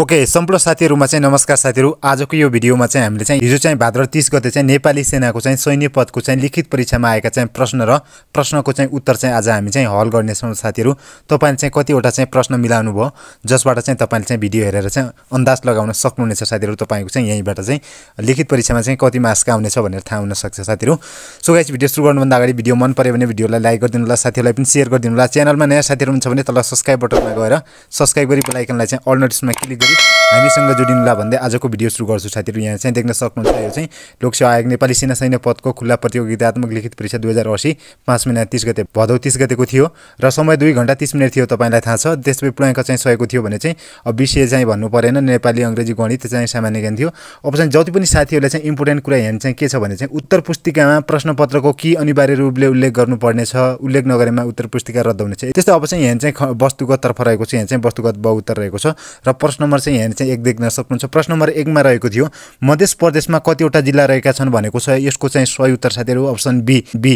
Okay सम्पूर्ण साथीहरूमा चाहिँ नमस्कार साथीहरू आजको यो भिडियोमा चाहिँ हामीले चाहिँ हिजो चाहिँ भाद्र तिस गते चाहिँ नेपाली सेनाको चाहिँ सैन्य पदको चाहिँ लिखित परीक्षामा आएका चाहिँ प्रश्न र प्रश्नको चाहिँ उत्तर चाहिँ आज हामी चाहिँ हल गर्नेछौँ साथीहरू तपाईँले चाहिँ कतिवटा चाहिँ प्रश्न मिलाउनु भयो जसबाट चाहिँ तपाईँले चाहिँ भिडियो हेरेर चाहिँ अन्दाज लगाउन सक्नुहुनेछ साथीहरू तपाईँको चाहिँ यहीँबाट चाहिँ लिखित परीक्षामा चाहिँ कति मार्क्स आउनेछ भनेर थाहा हुनसक्छ साथीहरू सो गाइस भिडियो सुरु गर्नुभन्दा अगाडि भिडियो मन पऱ्यो भने भिडियोलाई लाइक गरिदिनु होला साथीहरूलाई पनि सेयर गरिदिनु होला च्यानलमा नयाँ साथीहरू हुन्छ भने तल सब्सक्राइब बटनमा गएर सब्सक्राइब गरी बेलाइकनलाई चाहिँ अल नोटिसमा क्लिक City. हामीसँग जोडिनुला भन्दै आजको भिडियो सुरु गर्छु साथीहरू यहाँ चाहिँ देख्न सक्नुहुन्छ यो चाहिँ लोकसेवा आयोग नेपाली सेना सैन्य पदको खुल्ला प्रतियोगितात्मक लिखित परीक्षा दुई हजार असी पाँच महिना तिस गते भदौ तिस गतेको थियो र समय दुई घन्टा तिस मिनट थियो तपाईँलाई थाहा छ त्यसपछि पूर्णाङ्क चाहिँ सयको थियो भने चाहिँ अब विषय चाहिँ भन्नु परेन नेपाली अङ्ग्रेजी गणित चाहिँ सामान्य ज्ञान थियो अब चाहिँ जति पनि साथीहरूले चाहिँ इम्पोर्टेन्ट कुरा हेर्नु चाहिँ के छ भने चाहिँ उत्तर पुस्तिकामा प्रश्नपत्रको के अनिवार्य रूपले उल्लेख गर्नुपर्नेछ उल्लेख नगरेमा उत्तर पुस्तिका रद्द हुनेछ त्यस्तो अब चाहिँ यहाँ चाहिँ वस्तुगत तर्फ रहेको छ यहाँ चाहिँ वस्तुगत बहुत्तर रहेको छ र प्रश्न नम्बर चाहिँ यहाँ चाहिँ एक देख्न सक्नुहुन्छ प्रश्न नम्बर एकमा रहेको थियो मध्य प्रदेशमा कतिवटा जिल्ला रहेका छन् भनेको छ यसको चाहिँ सही उत्तर साथीहरू अप्सन बी बी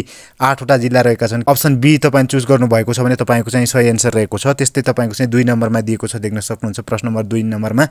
आठवटा जिल्ला रहेका छन् अप्सन बी तपाईँ चुज गर्नुभएको छ भने तपाईँको चाहिँ सही एन्सर रहेको छ त्यस्तै तपाईँको चाहिँ दुई नम्बरमा दिएको छ देख्न सक्नुहुन्छ प्रश्न नम्बर दुई नम्बरमा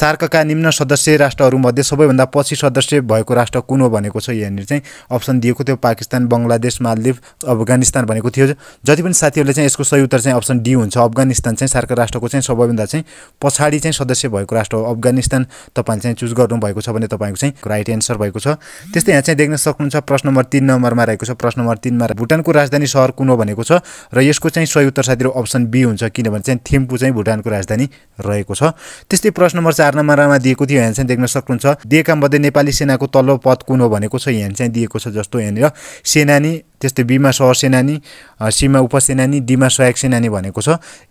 सार्कका निम्न सदस्य राष्ट्रहरूमध्ये सबैभन्दा पछि सदस्य भएको राष्ट्र कुन हो भनेको छ यहाँनिर चाहिँ अप्सन दिएको थियो पाकिस्तान बङ्गलादेश मालदिप अफगानिस्तान भनेको थियो जति पनि साथीहरूले चाहिँ यसको सही उत्तर चाहिँ अप्सन डी हुन्छ अफगानिस्तान चाहिँ सार्क राष्ट्रको चाहिँ सबैभन्दा चाहिँ पछाडि चाहिँ सदस्य भएको भएको राष्ट्र हो अफगानिस्तान तपाईँले चाहिँ चुज गर्नुभएको छ भने तपाईँको चाहिँ राइट एन्सर भएको छ त्यस्तै यहाँ चाहिँ देख्न सक्नुहुन्छ प्रश्न नम्बर तिन नम्बरमा रहेको छ प्रश्न नम्बर तिनमा भुटानको राजधानी सहर कुन हो भनेको छ र यसको चाहिँ सही उत्तर साथीहरू अप्सन बी हुन्छ किनभने चाहिँ थिम्पू चाहिँ भुटानको राजधानी रहेको छ त्यस्तै प्रश्न नम्बर चार नम्बरमा दिएको थियो यहाँ चाहिँ देख्न सक्नुहुन्छ दिएका मध्ये नेपाली सेनाको तल्लो पद कुन हो भनेको छ यहाँ चाहिँ दिएको छ जस्तो यहाँनिर सेनानी त्यस्तै बिमा सहसेनानी सीमा उपसेनानी डिमा सहायक सेनानी भनेको छ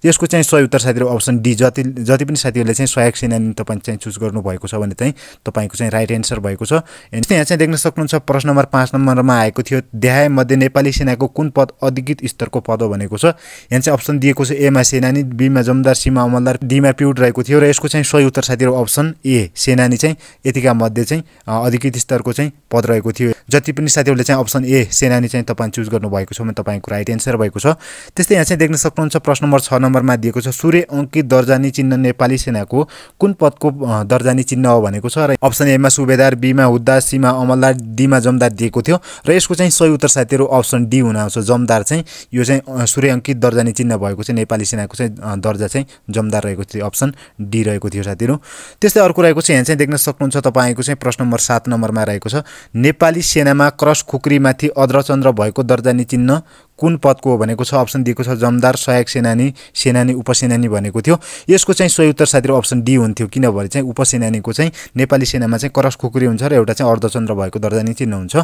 यसको चाहिँ सही उत्तर साथीहरू अप्सन डी जति जति पनि साथीहरूले चाहिँ सहायक सेनानी तपाईँ चाहिँ चुज गर्नुभएको छ भने चाहिँ तपाईँको चाहिँ राइट एन्सर भएको छ यस्तै यहाँ चाहिँ देख्न सक्नुहुन्छ प्रश्न नम्बर पाँच नम्बरमा आएको थियो देहाय मध्ये नेपाली सेनाको कुन पद अधिकृत स्तरको पद हो भनेको छ यहाँ चाहिँ अप्सन दिएको छ एमा सेनानी बीमा जमदार सीमा अमलदार डीमा प्युट रहेको थियो र यसको चाहिँ सही उत्तर साथीहरू अप्सन ए सेनानी चाहिँ यतिका मध्ये चाहिँ अधिकृत स्तरको चाहिँ पद रहेको थियो जति पनि साथीहरूले चाहिँ अप्सन ए सेनानी चाहिँ तपाईँ चुज गर्नुभएको छ भने तपाईँको राइट एन्सर भएको छ त्यस्तै यहाँ चाहिँ देख्न सक्नुहुन्छ प्रश्न नम्बर छ नम्बरमा दिएको छ सूर्य अङ्कित दर्जानी चिन्ह नेपाली सेनाको कुन पदको दर्जानी चिन्ह हो भनेको छ र अप्सन एमा सुबेदार बीमा हुद्दा सीमा अमलदार डीमा जमदार दिएको थियो र यसको चाहिँ सही उत्तर साथीहरू अप्सन डी हुन आउँछ जमदार चाहिँ यो चाहिँ सूर्य अङ्कित दर्जानी चिन्ह भएको चाहिँ नेपाली सेनाको चाहिँ दर्जा चाहिँ जमदार रहेको थियो अप्सन डी रहेको थियो साथीहरू त्यस्तै अर्को रहेको छ यहाँ चाहिँ देख्न सक्नुहुन्छ तपाईँको चाहिँ प्रश्न नम्बर सात नम्बरमा रहेको छ नेपाली सेनामा क्रस खुकुरीमाथि अद्रचन्द्र भयो भएको दर्जा निचिन्न कुन पदको भनेको छ अप्सन दिएको छ जमदार सहायक सेनानी सेनानी उपसेनानी भनेको थियो यसको चाहिँ सही उत्तर साथीहरू अप्सन डी हुन्थ्यो किनभने चाहिँ उपसेनानीको चाहिँ नेपाली सेनामा चाहिँ करस खुकुरी हुन्छ र एउटा चाहिँ अर्धचन्द्र भएको दर्जानी चिन्ह हुन्छ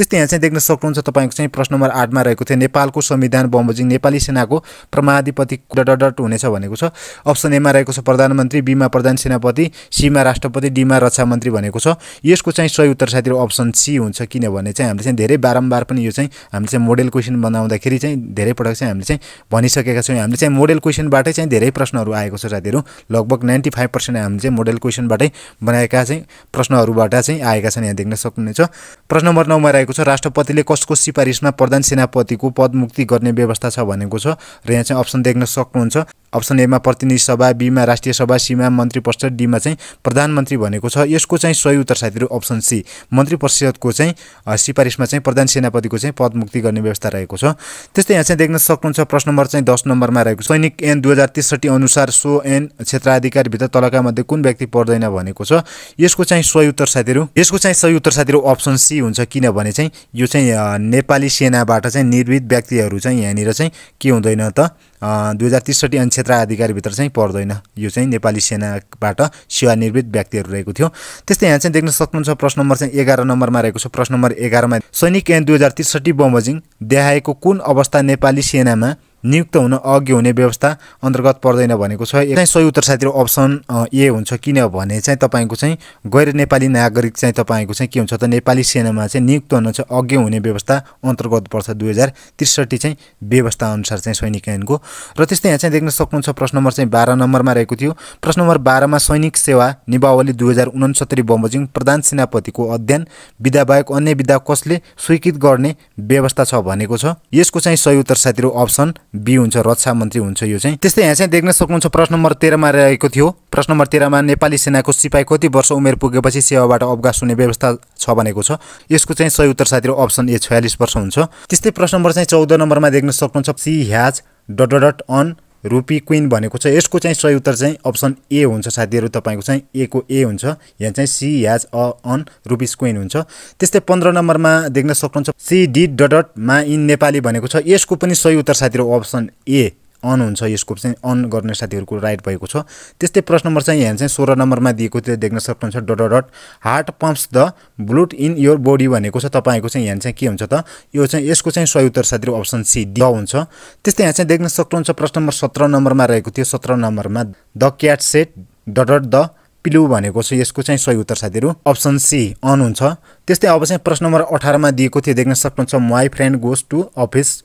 यस्तै यहाँ चाहिँ देख्न सक्नुहुन्छ तपाईँको चाहिँ प्रश्न नम्बर आठमा रहेको थियो नेपालको संविधान बमोजिङ नेपाली सेनाको प्रमाधिपति डट हुनेछ भनेको छ अप्सन एमा रहेको छ प्रधानमन्त्री बीमा प्रधान सेनापति सीमा राष्ट्रपति डीमा रक्षा मन्त्री भनेको छ यसको चाहिँ सही उत्तर साथीहरू अप्सन सी हुन्छ किनभने चाहिँ हामीले चाहिँ धेरै बारम्बार पनि यो चाहिँ हामीले चाहिँ मोडेल क्वेसन बनाउँदा भन्दाखेरि चाहिँ धेरै पटक चाहिँ हामीले चाहिँ भनिसकेका छौँ हामीले चाहिँ मोडल क्वेसनबाटै चाहिँ धेरै प्रश्नहरू आएको छ साथीहरू लगभग नाइन्टी फाइभ पर्सेन्ट हामीले चाहिँ मोडल क्वेसनबाटै बनाएका चाहिँ प्रश्नहरूबाट चाहिँ आएका छन् यहाँ देख्न सक्नुहुनेछ प्रश्न नम्बर नौमा रहेको छ राष्ट्रपतिले कसको सिफारिसमा प्रधान सेनापतिको पदमुक्ति गर्ने व्यवस्था छ भनेको छ र यहाँ चाहिँ अप्सन देख्न सक्नुहुन्छ अप्सन एमा प्रतिनिधि सभा बीमा राष्ट्रिय सभा सीमा मन्त्री परिषद डीमा चाहिँ प्रधानमन्त्री भनेको छ यसको चाहिँ सही उत्तर साथीहरू अप्सन सी मन्त्री परिषदको चाहिँ सिफारिसमा चाहिँ प्रधान सेनापतिको चाहिँ पदमुक्ति गर्ने व्यवस्था रहेको छ त्यस्तै यहाँ चाहिँ देख्न सक्नुहुन्छ प्रश्न नम्बर चाहिँ दस नम्बरमा रहेको सैनिक एन दुई हजार त्रिसठी अनुसार सो एन क्षेत्राधिकारभित्र तलका मध्ये कुन व्यक्ति पर्दैन भनेको छ यसको चाहिँ सही उत्तर साथीहरू यसको चाहिँ सही उत्तर साथीहरू अप्सन सी हुन्छ किनभने चाहिँ यो चाहिँ नेपाली सेनाबाट चाहिँ निर्विध व्यक्तिहरू चाहिँ यहाँनिर चाहिँ के हुँदैन त दुई हजार त्रिसठी अनि क्षेत्र क्षेत्राधिकारभित्र चाहिँ पर्दैन यो चाहिँ नेपाली सेनाबाट सेवानिवृत्त व्यक्तिहरू रहेको थियो त्यस्तै यहाँ चाहिँ देख्न सक्नुहुन्छ प्रश्न नम्बर चाहिँ एघार नम्बरमा रहेको छ प्रश्न नम्बर एघारमा सैनिक एन दुई हजार त्रिसठी बमोजिङ देहाएको कुन अवस्था नेपाली सेनामा नियुक्त हुन अज्ञ हुने व्यवस्था अन्तर्गत पर्दैन भनेको छ यसलाई सही उत्तर साथीहरू अप्सन ए हुन्छ किनभने चाहिँ तपाईँको चाहिँ गैर नेपाली नागरिक चाहिँ तपाईँको चाहिँ के हुन्छ त नेपाली सेनामा चाहिँ नियुक्त हुन चाहिँ अघि हुने व्यवस्था अन्तर्गत पर्छ दुई हजार त्रिसठी चाहिँ अनुसार चाहिँ सैनिक ऐनको र त्यस्तै यहाँ चाहिँ देख्न सक्नुहुन्छ प्रश्न नम्बर चाहिँ बाह्र नम्बरमा रहेको थियो प्रश्न नम्बर बाह्रमा सैनिक सेवा निभावली दुई हजार उनसत्तरी बमोजिङ प्रधान सेनापतिको अध्ययन बाहेक अन्य विधा कसले स्वीकृत गर्ने व्यवस्था छ भनेको छ यसको चाहिँ सही उत्तर साथीहरू अप्सन बी हुन्छ रक्षा मन्त्री हुन्छ यो चाहिँ त्यस्तै यहाँ चाहिँ देख्न सक्नुहुन्छ प्रश्न नम्बर तेह्रमा रहेको थियो प्रश्न नम्बर तेह्रमा नेपाली सेनाको सिपाही कति वर्ष उमेर पुगेपछि सेवाबाट अवकाश हुने व्यवस्था छ भनेको छ यसको चाहिँ सही उत्तर साथीहरू अप्सन ए छयालिस वर्ष हुन्छ त्यस्तै प्रश्न नम्बर चाहिँ चौध नम्बरमा देख्न सक्नुहुन्छ she has dot dot one rupee coin भनेको छ यसको चाहिँ सही उत्तर चाहिँ अप्सन ए हुन्छ साथीहरू तपाईँको चाहिँ ए को ए हुन्छ यहाँ चाहिँ she has a one rupees coin हुन्छ त्यस्तै पन्ध्र नम्बरमा देख्न सक्नुहुन्छ सी डी डट मा इन नेपाली भनेको छ यसको पनि सही उत्तर साथीहरू अप्सन ए अन हुन्छ यसको चाहिँ अन गर्ने साथीहरूको राइट भएको छ त्यस्तै प्रश्न नम्बर चाहिँ यहाँ चाहिँ सोह्र नम्बरमा दिएको थियो देख्न सक्नुहुन्छ dot dot heart pumps the blood in your body भनेको छ तपाईँको चाहिँ यहाँ चाहिँ के हुन्छ त यो चाहिँ यसको चाहिँ सही उत्तर साथीहरू अप्सन सी द हुन्छ त्यस्तै यहाँ चाहिँ देख्न सक्नुहुन्छ प्रश्न नम्बर सत्र नम्बरमा रहेको थियो सत्र नम्बरमा the cat sat dot dot the pillow भनेको छ यसको चाहिँ सही उत्तर साथीहरू अप्सन सी अन हुन्छ त्यस्तै अब चाहिँ प्रश्न नम्बर अठारमा दिएको थियो देख्न सक्नुहुन्छ my friend goes to office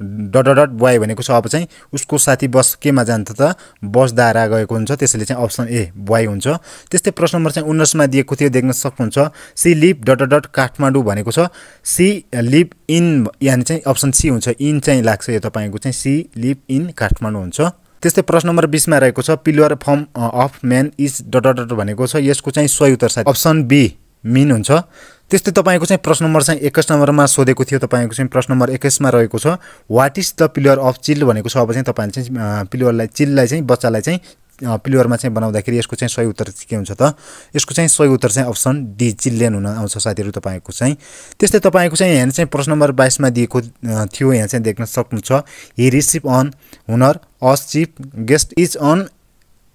dot dot boy भनेको छ अब चाहिँ उसको साथी बस केमा जान्छ त बस दारा गएको हुन्छ त्यसैले चाहिँ अप्सन ए बोय हुन्छ त्यस्तै प्रश्न नम्बर चाहिँ उन्नाइसमा दिएको थियो देख्न सक्नुहुन्छ she live dot dot Kathmandu भनेको छ सी लिभ इन यानि चाहिँ अप्सन सी हुन्छ इन चाहिँ लाग्छ यो तपाईँको चाहिँ सी लिभ इन काठमाडौँ हुन्छ त्यस्तै प्रश्न नम्बर बिसमा रहेको छ plural form of man is dot dot भनेको छ यसको चाहिँ सही उत्तर साथी अप्सन बी मिन हुन्छ त्यस्तै तपाईँको चाहिँ प्रश्न नम्बर चाहिँ एक्काइस नम्बरमा सोधेको थियो तपाईँको चाहिँ प्रश्न नम्बर एक्काइसमा रहेको छ what is the plural of child भनेको छ अब चाहिँ तपाईँले चाहिँ पिलरलाई चिललाई चाहिँ बच्चालाई चाहिँ पिलरमा चाहिँ बनाउँदाखेरि यसको चाहिँ सही उत्तर के हुन्छ त यसको चाहिँ सही उत्तर चाहिँ अप्सन डी चिल्ड्रेन हुन आउँछ साथीहरू तपाईँको चाहिँ त्यस्तै तपाईँको चाहिँ यहाँ चाहिँ प्रश्न नम्बर बाइसमा दिएको थियो यहाँ चाहिँ देख्न सक्नुहुन्छ he receive an honour as chief guest is an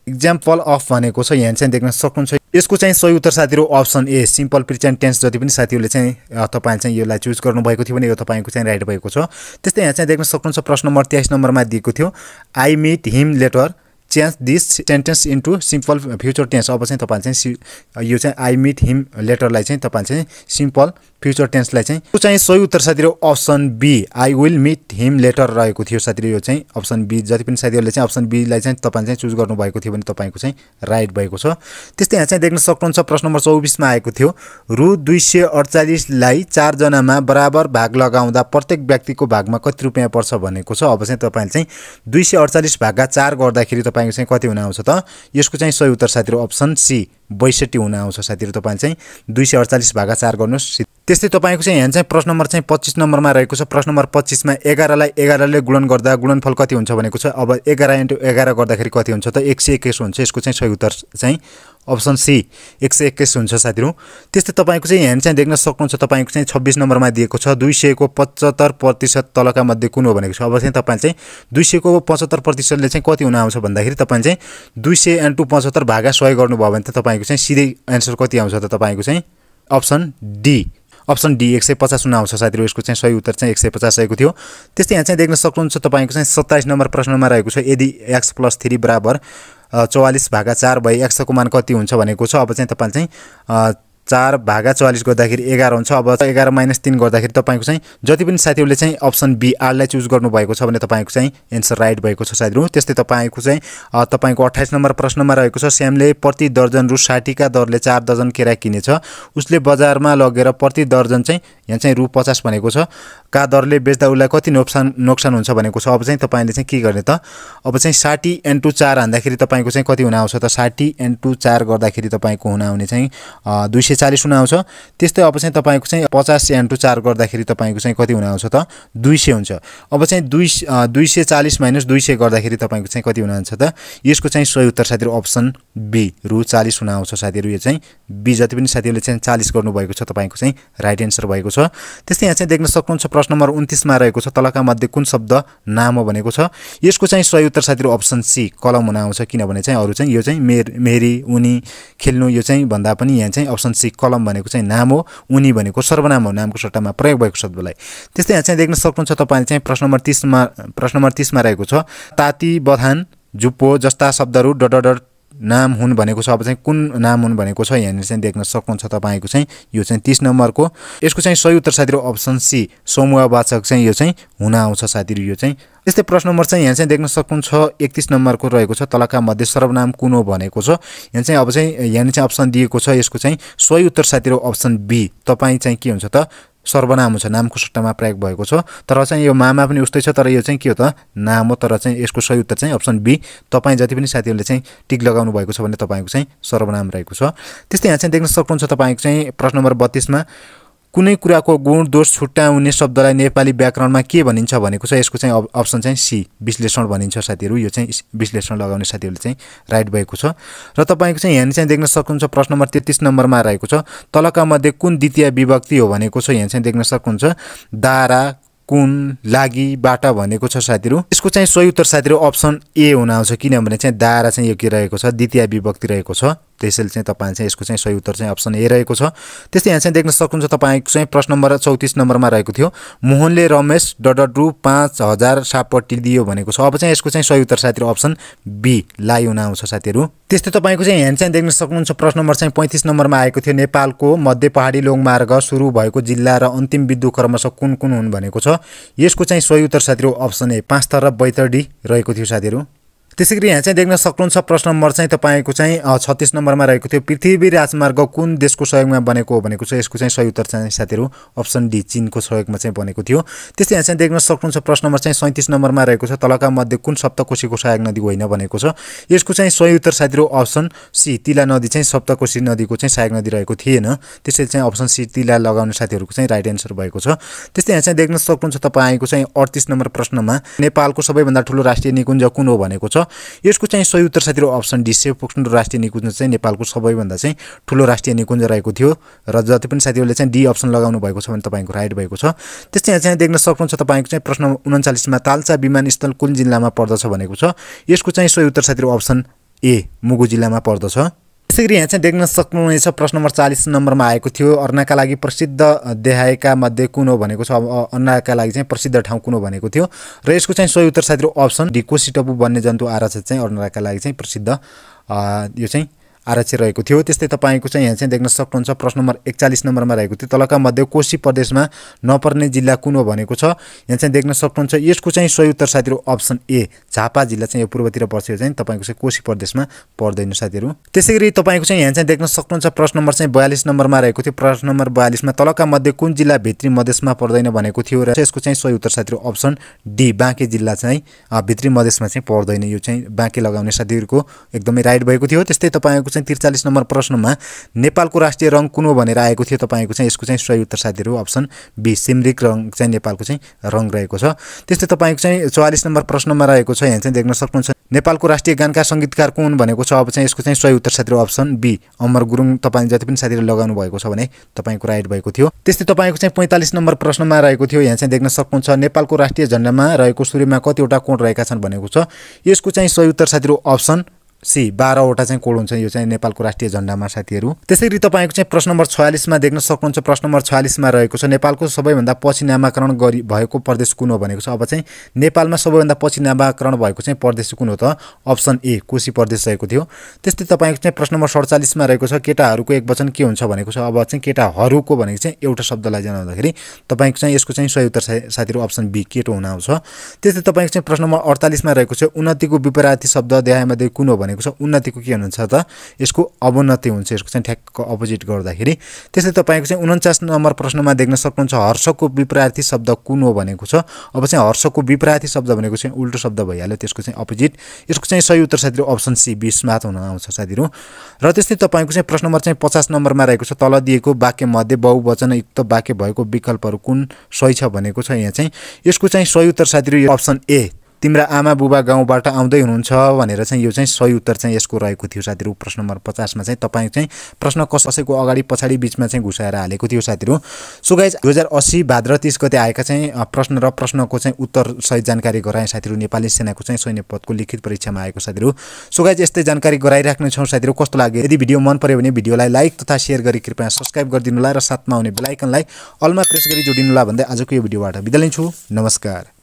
example of भनेको छ यहाँ चाहिँ देख्न सक्नुहुन्छ यसको चाहिँ सही उत्तर साथीहरू option A simple present tense जति पनि साथीहरूले चाहिँ तपाईँले चाहिँ यसलाई चुज गर्नुभएको थियो भने यो तपाईँको चाहिँ राइट भएको छ त्यस्तै यहाँ चाहिँ देख्न सक्नुहुन्छ प्रश्न नम्बर तेइस नम्बरमा दिएको थियो I meet him later change this sentence into simple future tense अब चाहिँ तपाईँले चाहिँ यो चाहिँ आई मिट हिम लेटरलाई चाहिँ तपाईँले चाहिँ सिम्पल फ्युचर टेन्सलाई चाहिँ यो चाहिँ सही उत्तर साथीहरू option B I will meet him later रहेको थियो साथीहरू यो चाहिँ अप्सन बी जति पनि साथीहरूले चाहिँ अप्सन बीलाई चाहिँ तपाईँले चाहिँ चुज गर्नुभएको थियो भने तपाईँको चाहिँ राइट भएको छ त्यस्तै यहाँ चाहिँ देख्न सक्नुहुन्छ प्रश्न नम्बर चौबिसमा आएको थियो रु दुई सय अडचालिसलाई चारजनामा बराबर भाग लगाउँदा प्रत्येक व्यक्तिको भागमा कति रुपियाँ पर्छ भनेको छ अब चाहिँ तपाईँले चाहिँ दुई सय अडचालिस भागका चार गर्दाखेरि तपाईँ तपाईँको चाहिँ कति हुन आउँछ त यसको चाहिँ सही उत्तर साथीहरू अप्सन सी बैसठी हुन आउँछ साथीहरू तपाईँले चाहिँ दुई सय अडचालिस भागा चार गर्नुहोस् त्यस्तै तपाईँको चाहिँ यहाँ चाहिँ प्रश्न नम्बर चाहिँ पच्चिस नम्बरमा रहेको छ प्रश्न नम्बर पच्चिसमा एघारलाई एघारले गुणन गर्दा गुणनफल कति हुन्छ भनेको छ अब एघार इन्टु एघार गर्दाखेरि कति हुन्छ त एक सय एक्काइस हुन्छ यसको चाहिँ सही उत्तर चाहिँ अप्सन सी एक सय एक्काइस हुन्छ साथीहरू त्यस्तै तपाईँको चाहिँ यहाँ चाहिँ देख्न सक्नुहुन्छ तपाईँको चाहिँ छब्बिस नम्बरमा दिएको छ दुई सयको पचहत्तर प्रतिशत तलका मध्ये कुन हो भनेको छ अब चाहिँ तपाईँले चाहिँ दुई सयको पचहत्तर प्रतिशतले चाहिँ कति हुन आउँछ भन्दाखेरि तपाईँ चाहिँ दुई सय इन्टु पचहत्तर भागा सय गर्नुभयो भने त तपाईँको तपाईँको चाहिँ सिधै एन्सर कति आउँछ त तपाईँको चाहिँ अप्सन डी अप्सन डी एक सय पचास हुन आउँछ साथीहरू यसको चाहिँ सही उत्तर चाहिँ एक सय पचास रहेको थियो त्यस्तै यहाँ चाहिँ देख्न सक्नुहुन्छ तपाईँको चाहिँ सत्ताइस नम्बर प्रश्नमा रहेको छ यदि एक्स प्लस थ्री बराबर चौवालिस भागा चार भए एक्सको मान कति हुन्छ भनेको छ अब चाहिँ तपाईँले चाहिँ चार भागा चौवालिस गर्दाखेरि एघार हुन्छ अब एघार माइनस तिन गर्दाखेरि तपाईँको चाहिँ जति पनि साथीहरूले चाहिँ अप्सन बी आरलाई चुज गर्नुभएको छ भने तपाईँको चाहिँ एन्सर राइट भएको छ साथीहरू त्यस्तै तपाईँको चाहिँ तपाईँको अठाइस नम्बर प्रश्नमा रहेको छ स्यामले प्रति दर्जन रु साठीका दरले चार दर्जन केरा किनेछ उसले बजारमा लगेर प्रति दर्जन चाहिँ यहाँ चाहिँ रु पचास भनेको छ का दरले बेच्दा उसलाई कति नोक्सान नोक्सान हुन्छ भनेको छ अब चाहिँ तपाईँले चाहिँ के गर्ने त अब चाहिँ साठी इन्टु चार हान्दाखेरि तपाईँको चाहिँ कति हुन आउँछ त साठी इन्टु चार गर्दाखेरि तपाईँको हुन आउने चाहिँ दुई सय चालिस हुन आउँछ त्यस्तै अब चाहिँ तपाईँको चाहिँ पचास टू चार गर्दाखेरि तपाईँको चाहिँ कति हुन आउँछ त दुई सय हुन्छ अब चाहिँ दुई दुई सय चालिस माइनस दुई सय गर्दाखेरि तपाईँको चाहिँ कति हुन आउँछ त यसको चाहिँ सही उत्तर साथीहरू अप्सन बी रु चालिस हुन आउँछ साथीहरू यो चाहिँ बी जति पनि साथीहरूले चाहिँ चालिस गर्नुभएको छ तपाईँको चाहिँ राइट एन्सर भएको छ त्यस्तै यहाँ चाहिँ देख्न सक्नुहुन्छ प्रश्न नम्बर उन्तिसमा रहेको छ तलका मध्ये कुन शब्द नाम हो भनेको छ यसको चाहिँ सही उत्तर साथीहरू अप्सन सी कलम हुन आउँछ किनभने चाहिँ अरू चाहिँ यो चाहिँ मेर मेरी उनी खेल्नु यो चाहिँ भन्दा पनि यहाँ चाहिँ अप्सन चाहिँ कलम भनेको चाहिँ नाम हो उनी भनेको सर्वनाम हो नामको सट्टामा प्रयोग भएको शब्दलाई त्यस्तै यहाँ चाहिँ देख्न सक्नुहुन्छ तपाईँले चाहिँ प्रश्न नम्बर तिसमा प्रश्न नम्बर तिसमा रहेको छ ताती बधान जुप्पो जस्ता शब्दहरू डट नाम हुन् भनेको छ अब चाहिँ कुन नाम हुन् भनेको छ यहाँनिर चाहिँ देख्न सक्नुहुन्छ तपाईँको चाहिँ यो चाहिँ तिस नम्बरको यसको चाहिँ सही उत्तर साथीहरू अप्सन सी समूहवाचक चाहिँ यो चाहिँ हुन आउँछ साथीहरू यो चाहिँ त्यस्तै प्रश्न नम्बर चाहिँ यहाँ चाहिँ देख्न सक्नुहुन्छ एकतिस नम्बरको रहेको छ तलका मध्ये सर्वनाम कुन हो भनेको छ यहाँ चाहिँ अब चाहिँ यहाँनिर चाहिँ अप्सन दिएको छ यसको चाहिँ सही उत्तर साथीहरू अप्सन बी तपाईँ चाहिँ के हुन्छ त सर्वनाम हुन्छ नामको सट्टामा प्रयोग भएको छ तर चाहिँ यो मामा पनि उस्तै छ तर यो चाहिँ के हो त नाम हो तर चाहिँ यसको सही उत्तर चाहिँ अप्सन बी तपाईँ जति पनि साथीहरूले चाहिँ टिक लगाउनु भएको छ भने तपाईँको चाहिँ सर्वनाम रहेको छ त्यस्तै यहाँ चाहिँ देख्न सक्नुहुन्छ तपाईँको चाहिँ प्रश्न नम्बर बत्तिसमा कुनै कुराको गुण दोष छुट्याउने शब्दलाई नेपाली व्याकरणमा के भनिन्छ भनेको छ यसको चाहिँ अप्सन चाहिँ सी विश्लेषण भनिन्छ साथीहरू यो चाहिँ विश्लेषण लगाउने साथीहरूले चाहिँ राइट भएको छ र तपाईँको चाहिँ यहाँ चाहिँ देख्न सक्नुहुन्छ प्रश्न नम्बर तेत्तिस नम्बरमा रहेको छ तलका मध्ये कुन द्वितीय विभक्ति हो भनेको छ यहाँ चाहिँ देख्न सक्नुहुन्छ दारा कुन लागिबाट भनेको छ साथीहरू यसको चाहिँ सही उत्तर साथीहरू अप्सन ए हुन आउँछ किनभने चाहिँ दारा चाहिँ यो के रहेको छ द्वितीय विभक्ति रहेको छ त्यसैले चाहिँ तपाईँले चाहिँ यसको चाहिँ सही उत्तर चाहिँ अप्सन ए रहेको छ त्यस्तै यहाँ चाहिँ देख्न सक्नुहुन्छ तपाईँको चाहिँ प्रश्न नम्बर चौतिस नम्बरमा रहेको थियो मोहनले रमेश डट रु पाँच हजार सापट्टि दियो भनेको छ अब चाहिँ यसको चाहिँ सही उत्तर साथीहरू अप्सन बी लाइ हुन आउँछ साथीहरू त्यस्तै तपाईँको चाहिँ यहाँ चाहिँ देख्न सक्नुहुन्छ प्रश्न नम्बर चाहिँ पैँतिस नम्बरमा आएको थियो नेपालको मध्य पहाडी लोङमार्ग सुरु भएको जिल्ला र अन्तिम विद्युत क्रमशः कुन कुन हुन् भनेको छ यसको चाहिँ सही उत्तर साथीहरू अप्सन ए पाँच र बैतडी रहेको थियो साथीहरू त्यसै गरी यहाँ चाहिँ देख्न सक्नुहुन्छ प्रश्न नम्बर चाहिँ तपाईँको चाहिँ छत्तिस नम्बरमा रहेको थियो पृथ्वी राजमार्ग कुन देशको सहयोगमा बनेको हो भनेको छ यसको चाहिँ सही उत्तर चाहिँ साथीहरू अप्सन डी चिनको सहयोगमा चाहिँ बनेको थियो त्यस्तै यहाँ चाहिँ देख्न सक्नुहुन्छ प्रश्न नम्बर चाहिँ सैँतिस नम्बरमा रहेको छ तलका मध्ये कुन सप्तकोशीको सहायक नदी होइन भनेको छ यसको चाहिँ सही उत्तर साथीहरू अप्सन सी तिला नदी चाहिँ सप्तकोशी नदीको चाहिँ सहायक नदी रहेको थिएन त्यसैले चाहिँ अप्सन सी तिला लगाउने साथीहरूको चाहिँ राइट एन्सर भएको छ त्यस्तै यहाँ चाहिँ देख्न सक्नुहुन्छ तपाईँको चाहिँ अडतिस नम्बर प्रश्नमा नेपालको सबैभन्दा ठुलो राष्ट्रिय निकुञ्ज कुन हो भनेको छ यसको चाहिँ सही उत्तर साथीहरू अप्सन डी सेवपोक्सुन्डो राष्ट्रिय निकुञ्ज चाहिँ नेपालको सबैभन्दा चाहिँ ठुलो राष्ट्रिय निकुञ्ज रहेको थियो र जति पनि साथीहरूले चाहिँ डी अप्सन लगाउनु भएको छ भने तपाईँको राइट भएको छ त्यस्तै यहाँ चाहिँ देख्न सक्नुहुन्छ तपाईँको चाहिँ प्रश्न उन्चालिसमा तालचा विमानस्थल कुन जिल्लामा पर्दछ भनेको छ यसको चाहिँ सही उत्तर साथीहरू अप्सन ए मुगु जिल्लामा पर्दछ त्यसै गरी यहाँ चाहिँ देख्न सक्नुहुनेछ प्रश्न नम्बर चालिस नम्बरमा आएको थियो अर्नाका लागि प्रसिद्ध देहायका मध्ये कुन हो भनेको छ अब अन्नाका लागि चाहिँ प्रसिद्ध ठाउँ कुन हो भनेको थियो र यसको चाहिँ सही उत्तर साथीहरू अप्सन बन्ने जन्तु आरक्षित चाहिँ अन्नाका लागि चाहिँ प्रसिद्ध यो चाहिँ आरक्षित रहेको थियो त्यस्तै तपाईँको चाहिँ यहाँ चाहिँ देख्न सक्नुहुन्छ प्रश्न नम्बर एकचालिस नम्बरमा रहेको थियो तलका मध्ये कोशी प्रदेशमा नपर्ने जिल्ला कुन हो भनेको छ यहाँ चाहिँ देख्न सक्नुहुन्छ यसको चाहिँ सही उत्तर साथीहरू अप्सन ए झापा जिल्ला चाहिँ यो पूर्वतिर पर्छ यो चाहिँ तपाईँको चाहिँ कोशी प्रदेशमा पर्दैन साथीहरू त्यसै गरी तपाईँको चाहिँ यहाँ चाहिँ देख्न सक्नुहुन्छ प्रश्न नम्बर चाहिँ बयालिस नम्बरमा रहेको थियो प्रश्न नम्बर बयालिसमा तलका मध्ये कुन जिल्ला भित्री मधेसमा पर्दैन भनेको थियो र यसको चाहिँ सही उत्तर साथीहरू अप्सन डी बाँके जिल्ला चाहिँ भित्री मधेसमा चाहिँ पर्दैन यो चाहिँ बाँके लगाउने साथीहरूको एकदमै राइट भएको थियो त्यस्तै तपाईँको चाहिँ त्रिचालिस नम्बर प्रश्नमा नेपालको राष्ट्रिय रङ कुन हो भनेर आएको थियो तपाईँको चाहिँ यसको चाहिँ सही उत्तर साथीहरू अप्सन बी सिमरिक रङ चाहिँ नेपालको चाहिँ रङ रहेको छ त्यस्तै तपाईँको चाहिँ चौवालिस नम्बर प्रश्नमा रहेको छ यहाँ चाहिँ देख्न सक्नुहुन्छ नेपालको राष्ट्रिय गानका सङ्गीतकार कुन भनेको छ अब चाहिँ यसको चाहिँ सही उत्तर साथीहरू अप्सन बी अमर गुरुङ तपाईँ जति पनि साथीहरू लगाउनु भएको छ भने तपाईँको राइट भएको थियो त्यस्तै तपाईँको चाहिँ पैँतालिस नम्बर प्रश्नमा रहेको थियो यहाँ चाहिँ देख्न सक्नुहुन्छ नेपालको राष्ट्रिय झन्डामा रहेको सूर्यमा कतिवटा कोण रहेका छन् भनेको छ यसको चाहिँ सही उत्तर साथीहरू अप्सन सी बाह्रवटा चाहिँ कोड हुन्छ यो चाहिँ नेपालको राष्ट्रिय झन्डामा साथीहरू त्यसै गरी तपाईँको चाहिँ प्रश्न नम्बर छयालिसमा देख्न सक्नुहुन्छ प्रश्न नम्बर छयालिसमा रहेको छ नेपालको सबैभन्दा पछि नामाकरण गरी भएको प्रदेश कुन हो भनेको छ अब चाहिँ नेपालमा सबैभन्दा पछि नामाकरण भएको चाहिँ प्रदेश कुन हो त अप्सन ए कोशी प्रदेश रहेको थियो त्यस्तै तपाईँको चाहिँ प्रश्न नम्बर सडचालिसमा रहेको छ केटाहरूको एक वचन के हुन्छ भनेको छ अब चाहिँ केटाहरूको भनेको चाहिँ एउटा शब्दलाई जनाउँदाखेरि तपाईँको चाहिँ यसको चाहिँ सही उत्तर साथीहरू अप्सन बी केटो हुन आउँछ त्यस्तै तपाईँको चाहिँ प्रश्न नम्बर अडतालिसमा रहेको छ उन्नतिको विपराती शब्द देहामध्ये कुन हो भने भनेको छ उन्नतिको के हुनुहुन्छ त यसको अवन्नति हुन्छ यसको चाहिँ ठ्याक्क अपोजिट गर्दाखेरि त्यसले तपाईँको चाहिँ उन्चास नम्बर प्रश्नमा देख्न सक्नुहुन्छ हर्षको विपरार्थी शब्द कुन हो भनेको छ अब चाहिँ हर्षको विप्रार्थी शब्द भनेको चाहिँ उल्टो शब्द भइहाल्यो त्यसको चाहिँ अपोजिट यसको चाहिँ सही उत्तर साथीहरू अप्सन सी बिसमा हुन आउँछ साथीहरू र त्यस्तै तपाईँको चाहिँ प्रश्न नम्बर चाहिँ पचास नम्बरमा रहेको छ तल दिएको वाक्यमध्ये बहुवचनयुक्त वाक्य भएको विकल्पहरू कुन सही छ भनेको छ यहाँ चाहिँ यसको चाहिँ सही उत्तर साथीहरू अप्सन ए तिम्रा आमा बुबा गाउँबाट आउँदै हुनुहुन्छ भनेर चाहिँ यो चाहिँ सही उत्तर चाहिँ यसको रहेको थियो साथीहरू प्रश्न नम्बर पचासमा चाहिँ तपाईँ चाहिँ प्रश्न कसैको अगाडि पछाडि बिचमा चाहिँ घुसाएर हालेको थियो साथीहरू सो गाइज दुई हजार अस्सी भाद्र तिस गते आएका चाहिँ प्रश्न र प्रश्नको चाहिँ उत्तर सहित जानकारी गराएँ साथीहरू नेपाली सेनाको चाहिँ सैन्य पदको लिखित परीक्षामा आएको साथीहरू सो गाइज यस्तै जानकारी गराइराख्नेछौँ साथीहरू कस्तो लाग्यो यदि भिडियो मन पऱ्यो भने भिडियोलाई लाइक तथा सेयर गरी कृपया सब्सक्राइब गरिदिनुलाई र साथमा आउने बेलायकनलाई अलमा प्रेस गरी जोडिनुलाई भन्दै आजको यो भिडियोबाट बिदा लिन्छु नमस्कार